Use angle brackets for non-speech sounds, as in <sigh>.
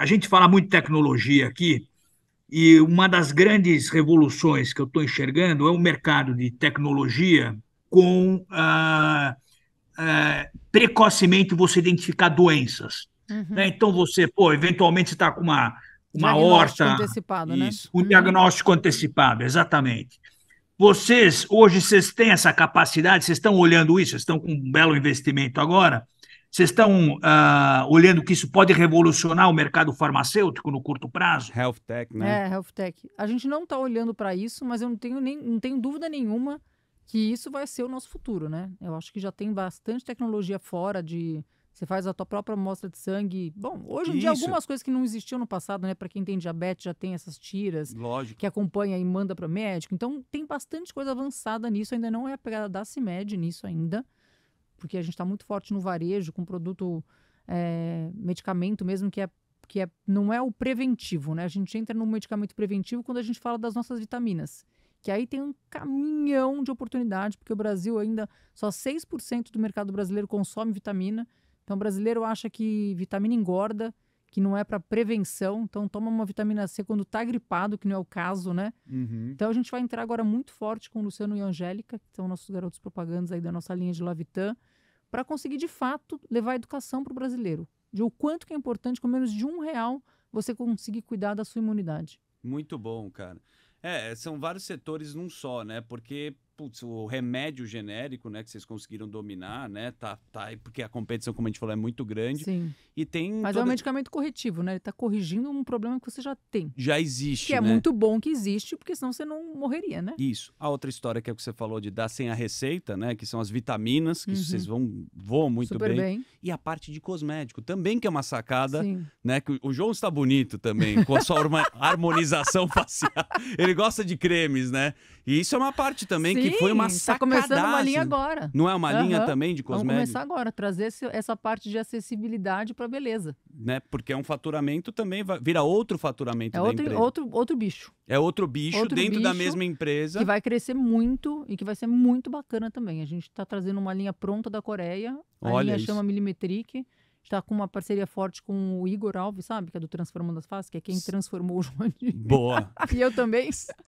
a gente fala muito de tecnologia aqui, e uma das grandes revoluções que eu estou enxergando é o mercado de tecnologia com ah, ah, precocemente você identificar doenças. Uhum. Né? Então você, pô, eventualmente está com uma, uma diagnóstico horta. Antecipado, né? isso, né? Um uhum. diagnóstico antecipado, exatamente. Vocês, hoje, vocês têm essa capacidade, vocês estão olhando isso, vocês estão com um belo investimento agora vocês estão uh, olhando que isso pode revolucionar o mercado farmacêutico no curto prazo? Health tech, né? É, health tech. A gente não está olhando para isso, mas eu não tenho, nem, não tenho dúvida nenhuma que isso vai ser o nosso futuro, né? Eu acho que já tem bastante tecnologia fora de. Você faz a tua própria amostra de sangue. Bom, hoje em isso. dia algumas coisas que não existiam no passado, né? Para quem tem diabetes já tem essas tiras. Lógico. Que acompanha e manda para o médico. Então tem bastante coisa avançada nisso. Ainda não é a pegada da CIMED nisso ainda porque a gente está muito forte no varejo, com produto, é, medicamento mesmo, que é que é, não é o preventivo, né? A gente entra no medicamento preventivo quando a gente fala das nossas vitaminas. Que aí tem um caminhão de oportunidade, porque o Brasil ainda só 6% do mercado brasileiro consome vitamina. Então, o brasileiro acha que vitamina engorda, que não é para prevenção. Então, toma uma vitamina C quando está gripado, que não é o caso, né? Uhum. Então, a gente vai entrar agora muito forte com o Luciano e a Angélica, que são nossos garotos propagandas aí da nossa linha de Lavitan, para conseguir, de fato, levar a educação para o brasileiro. De o quanto que é importante, com menos de um real, você conseguir cuidar da sua imunidade. Muito bom, cara. É, são vários setores num só, né? Porque putz, o remédio genérico, né, que vocês conseguiram dominar, né, tá, tá, porque a competição, como a gente falou, é muito grande. Sim. E tem... Mas é um medicamento corretivo, né, ele tá corrigindo um problema que você já tem. Já existe, Que é né? é muito bom que existe, porque senão você não morreria, né? Isso. A outra história que é o que você falou de dar sem a receita, né, que são as vitaminas, que uhum. vocês vão, voam muito bem. bem. E a parte de cosmético também, que é uma sacada, Sim. né, que o João está bonito também, com a sua <laughs> harmonização <laughs> facial. Ele gosta de cremes, né? E isso é uma parte também Sim. que foi uma sacada. Tá começando uma linha agora. Não é uma uhum. linha também de cosméticos? Vamos começar agora, trazer esse, essa parte de acessibilidade para beleza. Né? Porque é um faturamento também, vai, vira outro faturamento é da outro, empresa. Outro, outro bicho. É outro bicho outro dentro bicho da mesma empresa. Que vai crescer muito e que vai ser muito bacana também. A gente está trazendo uma linha pronta da Coreia. A Olha linha isso. chama Milimetric está com uma parceria forte com o Igor Alves, sabe? Que é do Transformando as Faces, que é quem transformou o João Boa! <laughs> e eu também.